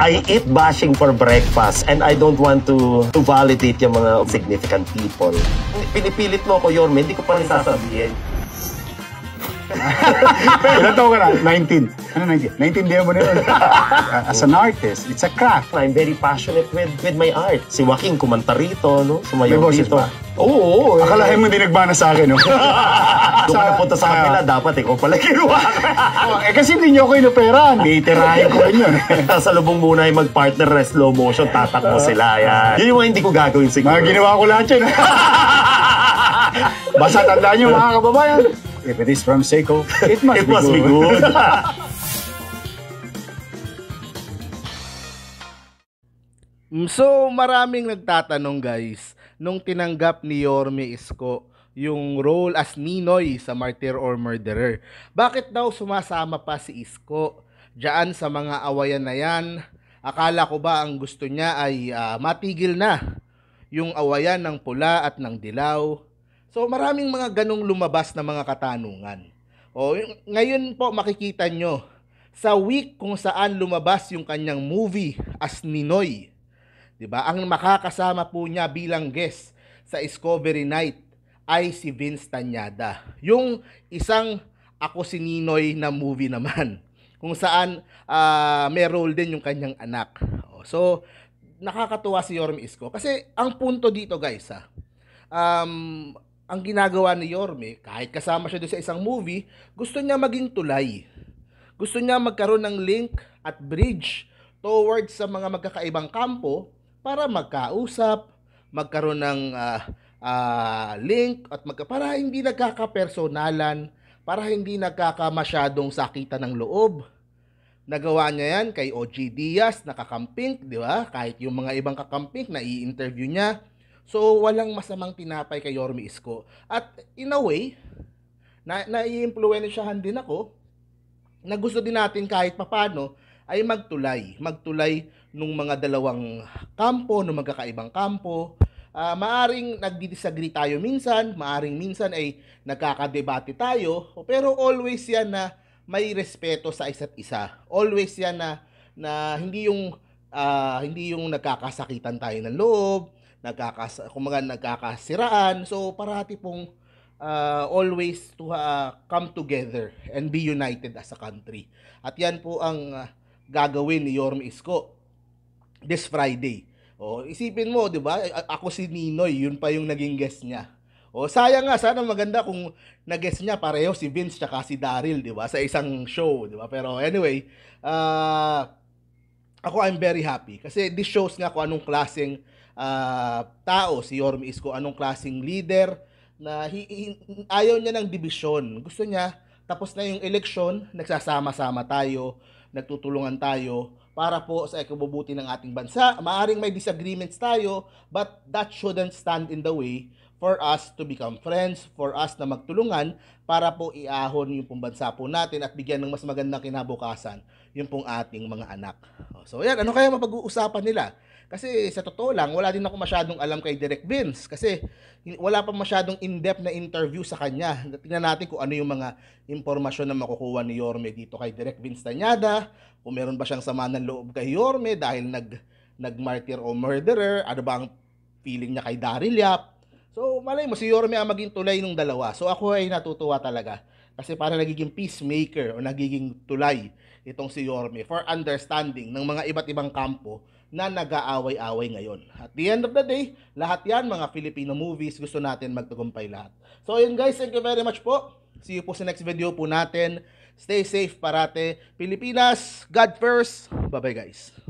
I eat bashing for breakfast and I don't want to to validate yung mga significant people. Pinipilit mo ako, Yorme, hindi ko pa rin sasabihin. Ilan taon ka na? 19. Ano 19? 19 mo na yun. as an artist, it's a craft. I'm very passionate with with my art. Si Joaquin kumanta rito, no? Sumayaw May dito. Ba? Oo, oo. Eh. oo Akalahin mo hindi nagbana sa akin, no? Doon ka napunta sa ah. kanila, dapat ikaw pala kinuha. oh, eh kasi hindi niyo ako inuperan. Titirahin ko rin yun. Sa lubong muna ay mag-partner rest slow motion, tatakbo ah. sila. Yan. Yun yung mga hindi ko gagawin siguro. Mga ah, ginawa ko lahat yun. Basta tandaan niyo mga kababayan. If it is from Seiko, it must, it be, must good. be good. so, maraming nagtatanong guys, nung tinanggap ni Yorme Isko yung role as Ninoy sa Martyr or Murderer. Bakit daw sumasama pa si Isko diyan sa mga awayan na yan? Akala ko ba ang gusto niya ay uh, matigil na yung awayan ng pula at ng dilaw So maraming mga ganong lumabas na mga katanungan. O, ngayon po makikita nyo, sa week kung saan lumabas yung kanyang movie as Ninoy, 'di ba? Ang makakasama po niya bilang guest sa Discovery Night ay si Vince Tanyada. Yung isang ako si Ninoy na movie naman kung saan uh, may role din yung kanyang anak. So, nakakatuwa si Yorm Isko. Kasi ang punto dito guys ha, ah, um, ang ginagawa ni Yorme, kahit kasama siya doon sa isang movie, gusto niya maging tulay. Gusto niya magkaroon ng link at bridge towards sa mga magkakaibang kampo para magkausap, magkaroon ng uh, uh, link at magka para hindi nagkakapersonalan, para hindi nagkakamasyadong sakitan ng loob. Nagawa niya yan kay OG Diaz, nakakamping, di ba? Kahit yung mga ibang kakamping, na i-interview niya. So, walang masamang tinapay kay Yormi Isko. At in a way, na naiimpluwensyahan din ako na gusto din natin kahit papano ay magtulay. Magtulay nung mga dalawang kampo, nung magkakaibang kampo. Uh, maaring nagdi-disagree tayo minsan, maaring minsan ay nagkakadebate tayo, pero always yan na may respeto sa isa't isa. Always yan na, na hindi yung uh, hindi yung nagkakasakitan tayo ng loob, nagkakas kumaga nagkakasiraan. So parati pong uh, always to uh, come together and be united as a country. At yan po ang uh, gagawin ni Yorme Isko this Friday. O, oh, isipin mo, 'di ba? Ako si Ninoy, yun pa yung naging guest niya. O, oh, sayang nga, sana maganda kung nag-guest niya pareho si Vince at si Daryl, 'di ba? Sa isang show, 'di ba? Pero anyway, ah uh, ako I'm very happy kasi this shows nga kung anong klaseng uh, tao si Yorme Isko, anong klaseng leader na hi, hi, ayaw niya ng division. Gusto niya tapos na yung election, nagsasama-sama tayo, nagtutulungan tayo para po sa ikabubuti ng ating bansa. Maaring may disagreements tayo, but that shouldn't stand in the way for us to become friends, for us na magtulungan para po iahon yung pong bansa po natin at bigyan ng mas magandang kinabukasan yung pong ating mga anak. Oh, so yan, ano kaya mapag-uusapan nila? Kasi sa totoo lang, wala din ako masyadong alam kay Direk Vince kasi wala pa masyadong in-depth na interview sa kanya. Tingnan natin kung ano yung mga impormasyon na makukuha ni Yorme dito kay Direk Vince Tanyada, kung meron ba siyang sama ng loob kay Yorme dahil nag nagmartyr o murderer, ano ba ang feeling niya kay Daryl Yap. So malay mo, si Yorme ang maging tulay ng dalawa. So ako ay natutuwa talaga kasi para nagiging peacemaker o nagiging tulay itong si Yorme for understanding ng mga iba't ibang kampo na nag-aaway-away ngayon. At the end of the day, lahat yan, mga Filipino movies, gusto natin magtagumpay lahat. So ayun guys, thank you very much po. See you po sa next video po natin. Stay safe parate. Pilipinas, God first. Bye-bye guys.